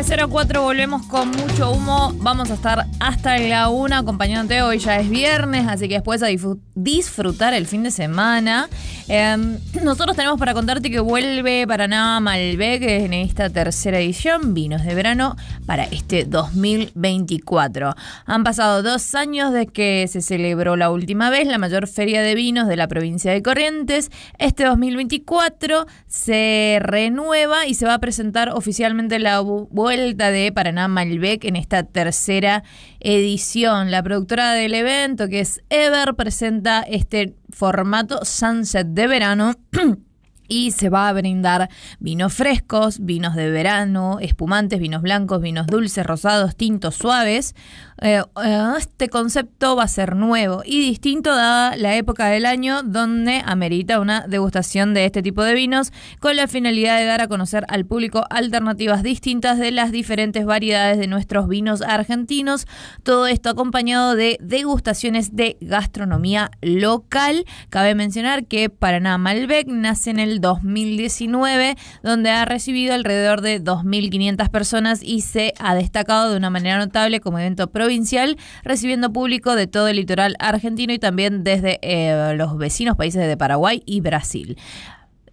04 volvemos con mucho humo. Vamos a estar hasta la una acompañándote. Hoy ya es viernes, así que después a disfrutar el fin de semana. Em, nosotros tenemos para contarte que vuelve para Paraná Malbec en esta tercera edición, vinos de verano, para este 2024. Han pasado dos años desde que se celebró la última vez la mayor feria de vinos de la provincia de Corrientes. Este 2024 se renueva y se va a presentar oficialmente la vuelta de Paraná Malbec en esta tercera edición. La productora del evento, que es Ever, presenta este formato Sunset de verano. y se va a brindar vinos frescos, vinos de verano, espumantes, vinos blancos, vinos dulces, rosados, tintos suaves. Eh, eh, este concepto va a ser nuevo y distinto dada la época del año donde amerita una degustación de este tipo de vinos con la finalidad de dar a conocer al público alternativas distintas de las diferentes variedades de nuestros vinos argentinos. Todo esto acompañado de degustaciones de gastronomía local. Cabe mencionar que Paraná Malbec nace en el 2019, donde ha recibido alrededor de 2.500 personas y se ha destacado de una manera notable como evento provincial, recibiendo público de todo el litoral argentino y también desde eh, los vecinos países de Paraguay y Brasil.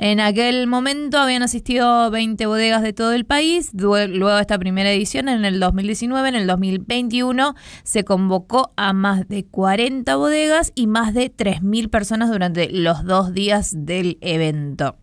En aquel momento habían asistido 20 bodegas de todo el país. Luego de esta primera edición, en el 2019, en el 2021, se convocó a más de 40 bodegas y más de 3.000 personas durante los dos días del evento.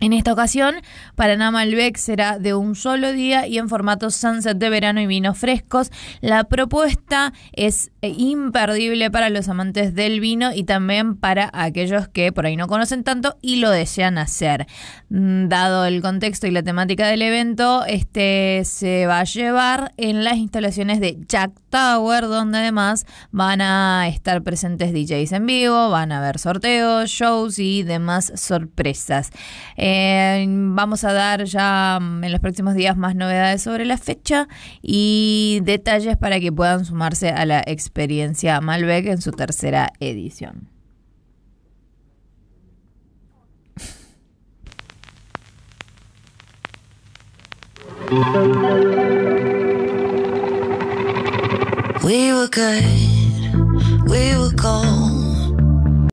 En esta ocasión, Paraná Malbec será de un solo día y en formato sunset de verano y vinos frescos. La propuesta es eh, imperdible para los amantes del vino y también para aquellos que por ahí no conocen tanto y lo desean hacer. Mm, dado el contexto y la temática del evento, este se va a llevar en las instalaciones de Jack Tower, donde además van a estar presentes DJs en vivo, van a haber sorteos, shows y demás sorpresas. Eh, vamos a dar ya mm, en los próximos días más novedades sobre la fecha y detalles para que puedan sumarse a la experiencia Malbec en su tercera edición. We we